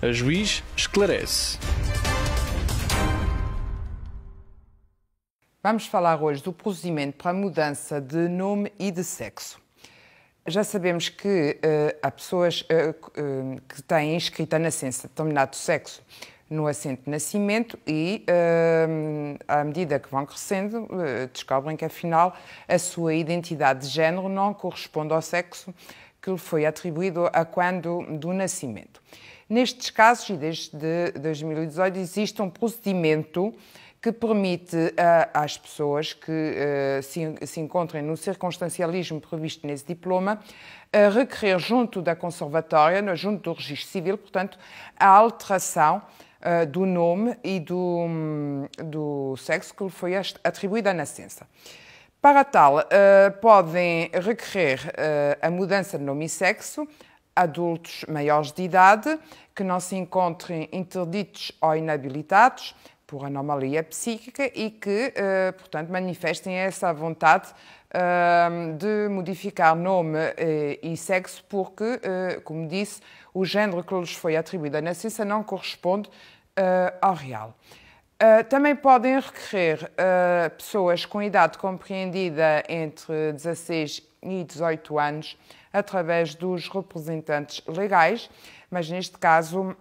A juiz esclarece. Vamos falar hoje do procedimento para a mudança de nome e de sexo. Já sabemos que uh, há pessoas uh, uh, que têm inscrita nascença determinado sexo no assento de nascimento e, à medida que vão crescendo, descobrem que, afinal, a sua identidade de género não corresponde ao sexo que lhe foi atribuído a quando do nascimento. Nestes casos, e desde 2018, existe um procedimento que permite eh, às pessoas que uh, se, se, encontrem no circunstancialismo previsto nesse diploma uh, requerer junto da conservatória, junto do registro civil, portanto, a alteração uh, do nome e do, hum, do sexo que lhe foi atribuído à nascença. Para tal, podem requerer a mudança de nome e sexo, adultos maiores de idade que não se encontrem interditos ou inabilitados por anomalia psíquica e que, eh, portanto, manifestem essa vontade eh, de modificar nome eh, e sexo porque, como disse, o género que lhes foi atribuído à nascença não corresponde ao real. Uh, também podem requerer uh, pessoas com idade compreendida entre 16 e 18 anos através dos representantes legais, mas neste caso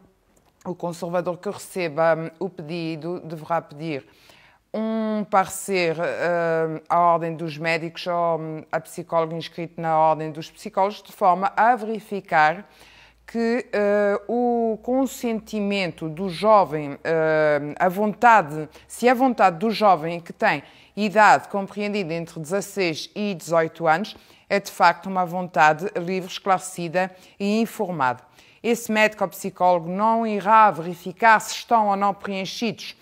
o conservador que receba hum, o pedido deverá pedir um parecer uh, à Ordem dos Médicos ou hum, a psicóloga inscrito na Ordem dos Psicólogos, de forma a verificar que uh, o consentimento do jovem, uh, a vontade, se a vontade do jovem que tem idade compreendida entre 16 e 18 anos, é de facto uma vontade livre, esclarecida e informada. Esse médico ou psicólogo não irá verificar se estão ou não preenchidos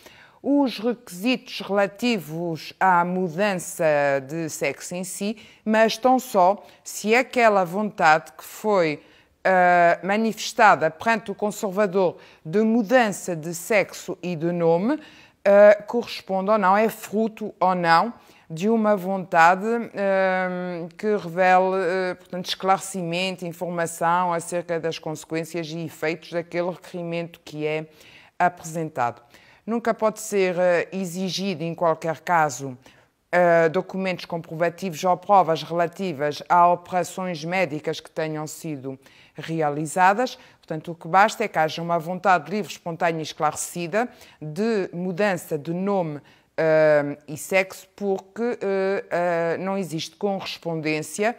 os requisitos relativos à mudança de sexo em si, mas tão só se aquela vontade que foi uh, manifestada perante o conservador de mudança de sexo e de nome uh, corresponde ou não, é fruto ou não de uma vontade um, ehm, que revele, eh, portanto, esclarecimento, informação acerca das consequências e efeitos daquele requerimento que é apresentado. Nunca pode ser eh, exigido, em qualquer caso, eh, documentos comprovativos ou provas relativas a operações médicas que tenham sido realizadas. Portanto, o que basta é que haja uma vontade livre, espontânea e esclarecida de mudança de nome uh, e sexo porque uh, não existe correspondência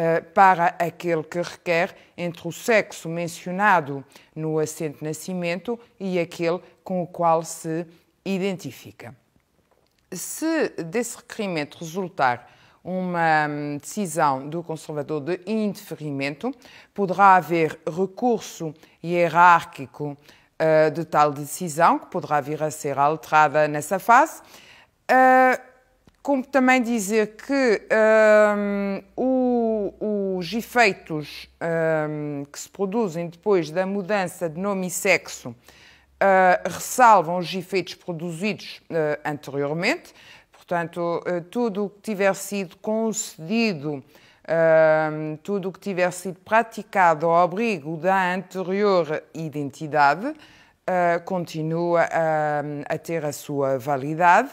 eh, para aquele que requer entre o sexo mencionado no assento de nascimento e aquele com o qual se identifica. Se desse requerimento resultar uma hum, decisão do conservador de indeferimento, poderá haver recurso hierárquico eh, de tal decisão, que poderá vir a ser alterada nessa fase. Uh, como também dizer que um, eh, os efeitos um, que se produzem depois da mudança de nome e sexo uh, ressalvam os efeitos produzidos uh, anteriormente. Portanto, uh, tudo o que tiver sido concedido tudo o que tiver sido praticado ao abrigo da anterior identidade uh, continua uh, a, ter a sua validade,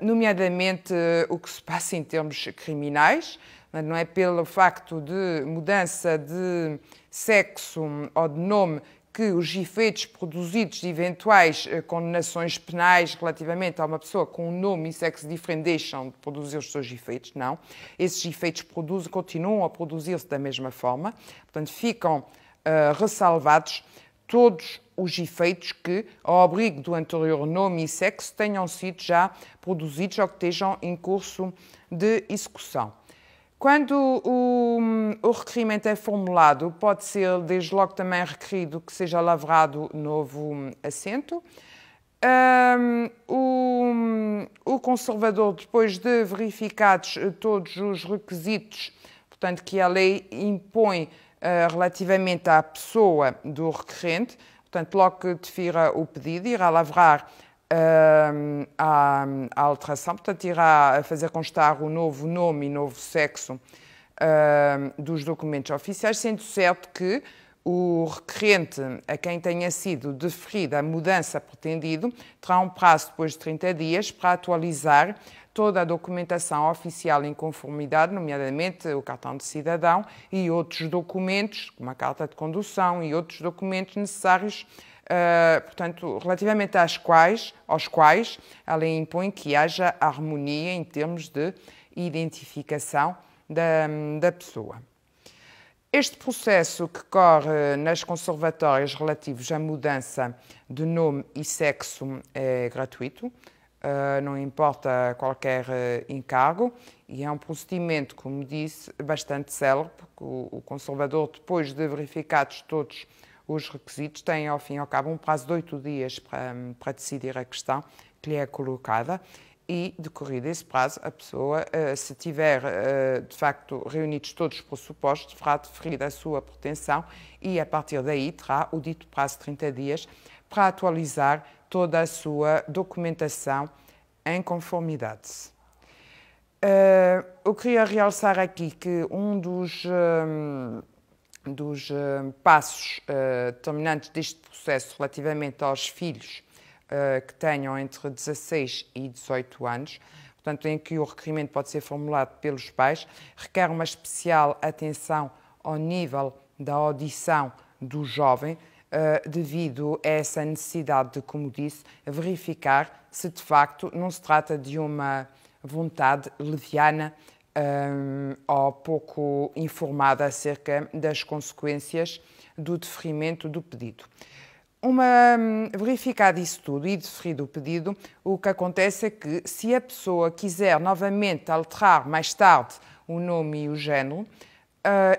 nomeadamente ah, o que se passa em termos criminais, mas não é pelo facto de mudança de sexo ou de nome que os efeitos produzidos de eventuais eh, condenações penais relativamente a uma pessoa com um nome e sexo diferente deixam de produzir os seus efeitos, não. Esses efeitos produzem, continuam a produzir-se da mesma forma, portanto, ficam uh, ressalvados todos os efeitos que, ao abrigo do anterior nome e sexo, tenham sido já produzidos ou que estejam em curso de execução. Quando o, o, requerimento é formulado, pode ser desde logo também requerido que seja lavrado novo assento. Um, o, o, conservador, depois de verificados eh, todos os requisitos, portanto, que a lei impõe uh, relativamente à pessoa do requerente, portanto, logo que defira o pedido, irá lavrar à, alteração, portanto, irá fazer constar o novo nome e novo sexo dos documentos oficiais, sendo certo que o requerente a quem tenha sido deferida a mudança pretendida terá um prazo depois de 30 dias para atualizar toda a documentação oficial em conformidade, nomeadamente o cartão de cidadão e outros documentos, como a carta de condução e outros documentos necessários uh, portanto, relativamente às quais, aos quais ela impõe que haja harmonia em termos de identificação da, da pessoa. Este processo que corre nas conservatórias relativos à mudança de nome e sexo é gratuito, ah, não importa qualquer eh, encargo, e é um procedimento, como disse, bastante célebre, porque o conservador, depois de verificados todos os requisitos, têm ao fim e ao cabo um prazo de oito dias para, para decidir a questão que lhe é colocada e, decorrido esse prazo, a pessoa, eh, se tiver eh, de facto reunidos todos os pressupostos, será deferida a sua pretensão e, a partir daí, terá o dito prazo de 30 dias para atualizar toda a sua documentação em conformidade. Eh, eu queria realçar aqui que um dos dos uh, passos uh, eh, determinantes deste processo relativamente aos filhos uh, que tenham entre 16 e 18 anos, portanto, em que o requerimento pode ser formulado pelos pais, requer uma especial atenção ao nível da audição do jovem, devido a essa necessidade de, como disse, verificar se de facto não se trata de uma vontade leviana Hum, ou pouco informada acerca das consequências do deferimento do pedido. Uma, hum, verificado isso tudo e deferido o pedido, o que acontece é que, se a pessoa quiser novamente alterar mais tarde o nome e o género uh,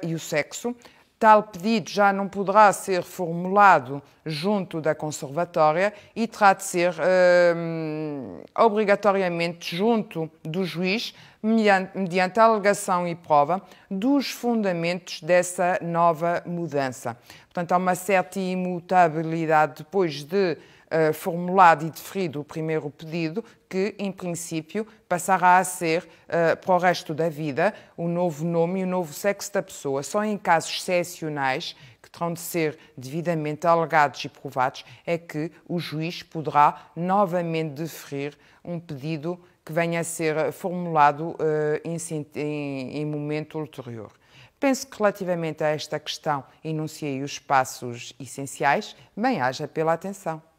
e o sexo, Tal pedido já não poderá ser formulado junto da Conservatória e terá de ser eh, obrigatoriamente junto do juiz, mediante, mediante alegação e prova dos fundamentos dessa nova mudança. Portanto, há uma certa imutabilidade depois de eh, formulado e deferido o primeiro pedido, que, em princípio, passará a ser, uh, para o resto da vida, o novo nome e o novo sexo da pessoa. Só em casos excepcionais, que terão de ser devidamente alegados e provados, é que o juiz poderá novamente deferir um pedido que venha a ser eh, formulado uh, em, em, em momento ulterior. Penso que relativamente a esta questão enunciei os passos essenciais. Bem-haja pela atenção.